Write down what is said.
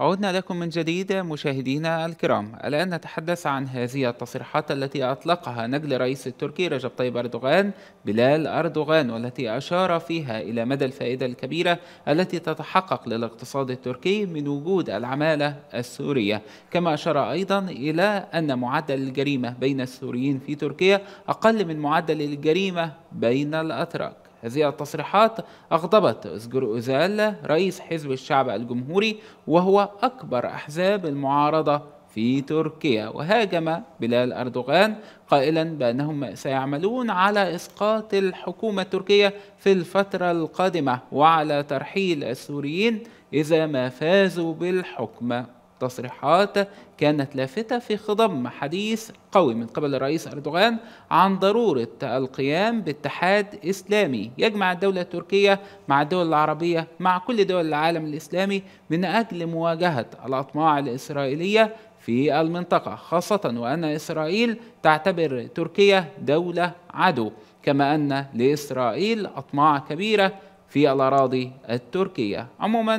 عدنا لكم من جديد مشاهدينا الكرام الآن نتحدث عن هذه التصريحات التي أطلقها نجل رئيس التركي رجب طيب أردوغان بلال أردوغان والتي أشار فيها إلى مدى الفائدة الكبيرة التي تتحقق للاقتصاد التركي من وجود العمالة السورية كما أشار أيضا إلى أن معدل الجريمة بين السوريين في تركيا أقل من معدل الجريمة بين الأتراك هذه التصريحات أغضبت أزجر أوزال رئيس حزب الشعب الجمهوري وهو أكبر أحزاب المعارضة في تركيا وهاجم بلال أردوغان قائلا بأنهم سيعملون على إسقاط الحكومة التركية في الفترة القادمة وعلى ترحيل السوريين إذا ما فازوا بالحكم تصريحات كانت لافتة في خضم حديث قوي من قبل الرئيس أردوغان عن ضرورة القيام باتحاد إسلامي يجمع الدولة التركية مع الدول العربية مع كل دول العالم الإسلامي من أجل مواجهة الأطماع الإسرائيلية في المنطقة خاصة وأن إسرائيل تعتبر تركيا دولة عدو كما أن لإسرائيل أطماع كبيرة في الأراضي التركية عموما